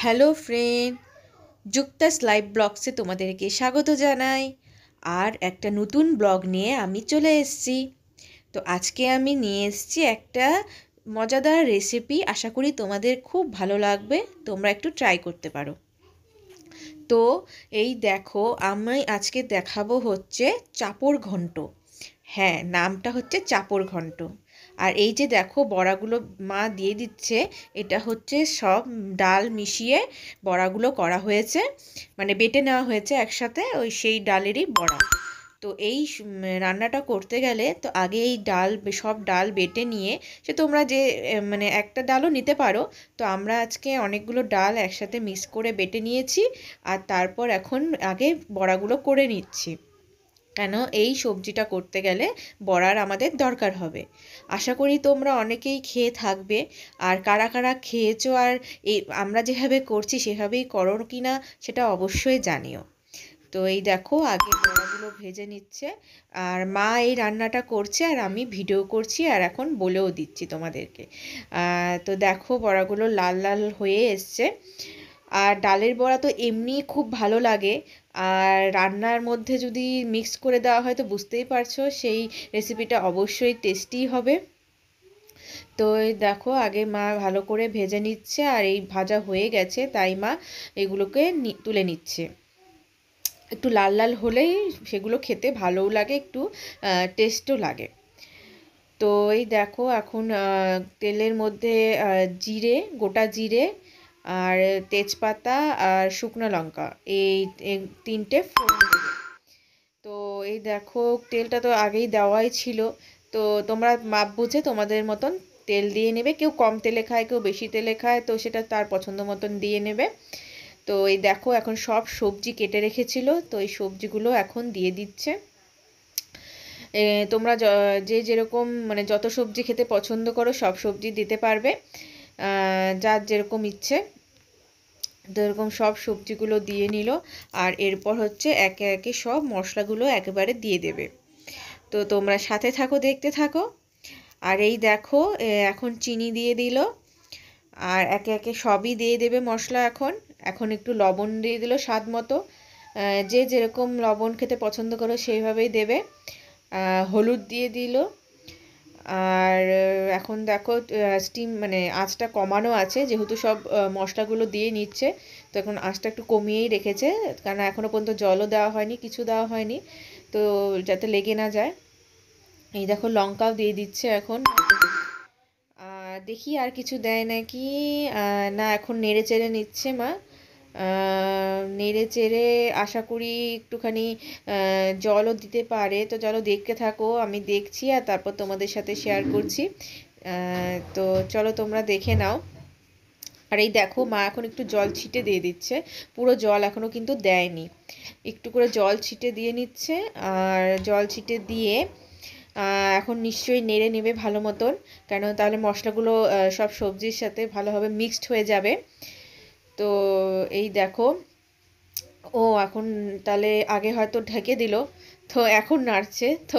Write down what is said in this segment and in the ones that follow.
hello friend যুক্তাস live ব্লগসে তোমাদেরকে স্বাগত জানাই আর একটা নতুন ব্লগ নিয়ে আমি চলে এসেছি তো আজকে আমি নিয়ে এসেছি একটা মজাদার রেসিপি আশা করি তোমাদের খুব ভালো লাগবে তোমরা একটু ট্রাই করতে পারো তো এই দেখো আমি আজকে দেখাবো হচ্ছে চাপড় ঘন্ট হ্যাঁ নামটা হচ্ছে চাপড় ঘন্ট আর এই যে দেখো বড়াগুলো মা দিয়ে দিচ্ছে এটা হচ্ছে সব ডাল মিশিয়ে বড়াগুলো করা হয়েছে মানে বেটে নেওয়া হয়েছে একসাথে ওই সেই ডালেরই বড়া তো এই রান্নাটা করতে গেলে তো আগে এই ডাল সব ডাল বেটে নিয়ে সে তোমরা যে মানে একটা ডালও নিতে পারো তো আমরা আজকে অনেকগুলো ডাল একসাথে মিক্স করে বেটে নিয়েছি আর তারপর এখন আগে বড়াগুলো করে নিচ্ছি কেন এই সবজিটা করতে গেলে বড়ার আমাদের দরকার হবে আশা করি তোমরা অনেকেই খেয়ে থাকবে আর কারা কারা খেয়েছো আর এই আমরা যেভাবে করছি সেভাবেই করো কি না সেটা অবশ্যই জানিও তো এই দেখো আগে বড়াগুলো ভেজে নিচ্ছে আর মা এই রান্নাটা করছে আর আমি ভিডিও করছি আর এখন বলেও দিচ্ছি তোমাদেরকে তো দেখো বড়াগুলো লাল লাল হয়ে এসছে আর ডালের বড়া তো এমনি খুব ভালো লাগে আর রান্নার মধ্যে যদি মিক্স করে দেওয়া হয় তো বুঝতেই পারছো সেই রেসিপিটা অবশ্যই টেস্টি হবে তো দেখো আগে মা ভালো করে ভেজে নিচ্ছে আর এই ভাজা হয়ে গেছে তাই মা এগুলোকে তুলে নিচ্ছে একটু লাল লাল হলেই সেগুলো খেতে ভালোও লাগে একটু টেস্টও লাগে তো এই দেখো এখন তেলের মধ্যে জিরে গোটা জিরে আর তেজপাতা আর শুকনো লঙ্কা এই তিনটে ফোড়ন দেবে তো এই দেখো তেলটা তো আগেই দেওয়াই ছিল তো তোমরা মাপ বুঝে তোমাদের মতন তেল দিয়ে নেবে কেউ কম তেলে খায় কেউ বেশি তেলে খায় তো সেটা তার পছন্দ মতন দিয়ে নেবে তো এই দেখো এখন সব সবজি কেটে রেখেছিল তো এই সবজিগুলো এখন দিয়ে দিচ্ছে তোমরা যে যেরকম মানে যত সবজি খেতে পছন্দ করো সব সবজি দিতে পারবে যার যেরকম ইচ্ছে তো এরকম সব সবজিগুলো দিয়ে নিল আর এরপর হচ্ছে একে একে সব মশলাগুলো একেবারে দিয়ে দেবে তো তোমরা সাথে থাকো দেখতে থাকো আর এই দেখো এখন চিনি দিয়ে দিল আর একে একে সবই দিয়ে দেবে মশলা এখন এখন একটু লবণ দিয়ে দিল স্বাদ মতো যে যেরকম লবণ খেতে পছন্দ করো সেইভাবেই দেবে হলুদ দিয়ে দিল আর এখন দেখো স্টিম মানে আঁচটা কমানো আছে যেহেতু সব মশলাগুলো দিয়ে নিচ্ছে তো এখন আঁচটা একটু কমিয়েই রেখেছে কারণ এখনও পর্যন্ত জলও দেওয়া হয়নি কিছু দেওয়া হয়নি তো যাতে লেগে না যায় এই দেখো লঙ্কাও দিয়ে দিচ্ছে এখন দেখি আর কিছু দেয় নাকি না এখন নেড়ে চেড়ে নিচ্ছে মা নেড়ে চেড়ে আশা করি একটুখানি জলও দিতে পারে তো চলো দেখতে থাকো আমি দেখছি আর তারপর তোমাদের সাথে শেয়ার করছি তো চলো তোমরা দেখে নাও আর এই দেখো মা এখন একটু জল ছিটে দিয়ে দিচ্ছে পুরো জল এখনও কিন্তু দেয়নি একটু করে জল ছিটে দিয়ে নিচ্ছে আর জল ছিটে দিয়ে এখন নিশ্চয়ই নেড়ে নেবে ভালো মতন কেন তাহলে মশলাগুলো সব সবজির সাথে ভালোভাবে মিক্সড হয়ে যাবে তো এই দেখো ও এখন তাহলে আগে হয়তো ঢেকে দিল তো এখন নাড়ছে তো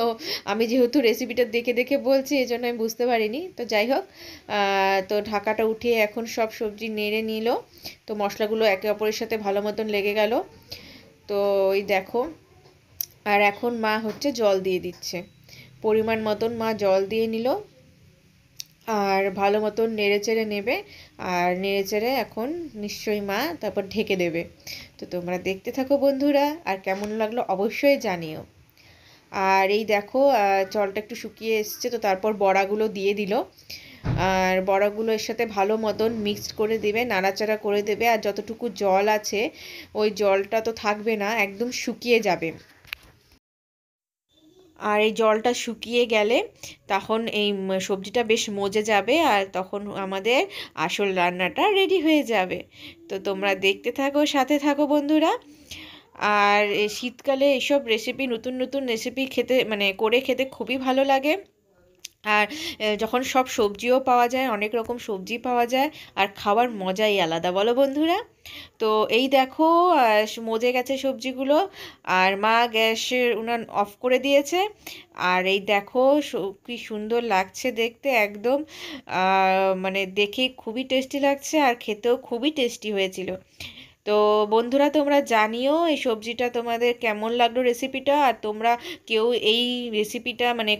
আমি যেহেতু রেসিপিটা দেখে দেখে বলছি এই জন্য আমি বুঝতে পারিনি তো যাই হোক তো ঢাকাটা উঠিয়ে এখন সব সবজি নেড়ে নিল তো মশলাগুলো একে অপরের সাথে ভালো মতন লেগে গেল তো ওই দেখো আর এখন মা হচ্ছে জল দিয়ে দিচ্ছে পরিমাণ মতন মা জল দিয়ে নিল আর ভালো মতন নেড়েচেড়ে নেবে আর নেড়েচেড়ে এখন নিশ্চয়ই মা তারপর ঢেকে দেবে তো তোমরা দেখতে থাকো বন্ধুরা আর কেমন লাগলো অবশ্যই জানিও আর এই দেখো জলটা একটু শুকিয়ে এসছে তো তারপর বড়াগুলো দিয়ে দিল আর বড়াগুলো এর সাথে ভালো মতন মিক্সড করে দেবে নাড়াচাড়া করে দেবে আর যতটুকু জল আছে ওই জলটা তো থাকবে না একদম শুকিয়ে যাবে আর এই জলটা শুকিয়ে গেলে তখন এই সবজিটা বেশ মজে যাবে আর তখন আমাদের আসল রান্নাটা রেডি হয়ে যাবে তো তোমরা দেখতে থাকো সাথে থাকো বন্ধুরা আর শীতকালে এইসব রেসিপি নতুন নতুন রেসিপি খেতে মানে করে খেতে খুবই ভালো লাগে আর যখন সব সবজিও পাওয়া যায় অনেক রকম সবজি পাওয়া যায় আর খাওয়ার মজাই আলাদা বলো বন্ধুরা তো এই দেখো মজে গেছে সবজিগুলো আর মা গ্যাসের উনান অফ করে দিয়েছে আর এই দেখো কি সুন্দর লাগছে দেখতে একদম মানে দেখে খুবই টেস্টি লাগছে আর খেতেও খুবই টেস্টি হয়েছিল তো বন্ধুরা তোমরা জানিও এই সবজিটা তোমাদের কেমন লাগলো রেসিপিটা আর তোমরা কেউ এই রেসিপিটা মানে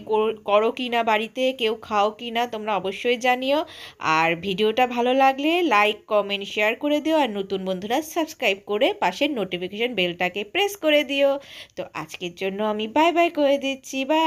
করো কি না বাড়িতে কেউ খাও কি না তোমরা অবশ্যই জানিও আর ভিডিওটা ভালো লাগলে লাইক কমেন্ট শেয়ার করে দিও আর নতুন বন্ধুরা সাবস্ক্রাইব করে পাশের নোটিফিকেশান বেলটাকে প্রেস করে দিও তো আজকের জন্য আমি বাই বাই করে দিচ্ছি বা